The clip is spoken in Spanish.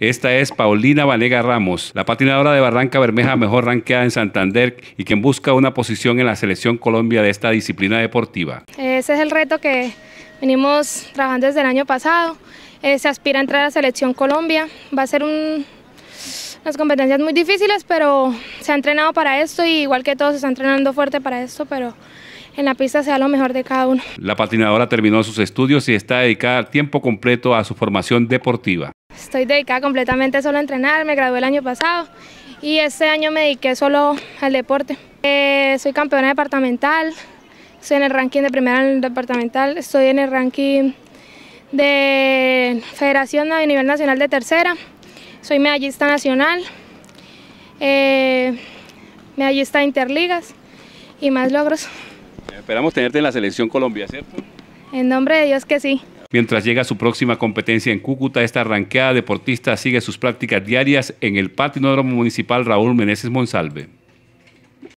Esta es Paulina Vanega Ramos, la patinadora de Barranca Bermeja mejor ranqueada en Santander y quien busca una posición en la selección Colombia de esta disciplina deportiva. Ese es el reto que venimos trabajando desde el año pasado. Eh, se aspira a entrar a la selección Colombia. Va a ser unas competencias muy difíciles, pero se ha entrenado para esto y igual que todos se están entrenando fuerte para esto, pero en la pista sea lo mejor de cada uno. La patinadora terminó sus estudios y está dedicada al tiempo completo a su formación deportiva estoy dedicada completamente solo a entrenar, me gradué el año pasado y este año me dediqué solo al deporte. Eh, soy campeona departamental, estoy en el ranking de primera en el departamental, estoy en el ranking de federación a nivel nacional de tercera, soy medallista nacional, eh, medallista de interligas y más logros. Esperamos tenerte en la selección Colombia, ¿cierto? En nombre de Dios que sí. Mientras llega su próxima competencia en Cúcuta, esta arranqueada deportista sigue sus prácticas diarias en el patinódromo municipal Raúl Meneses Monsalve.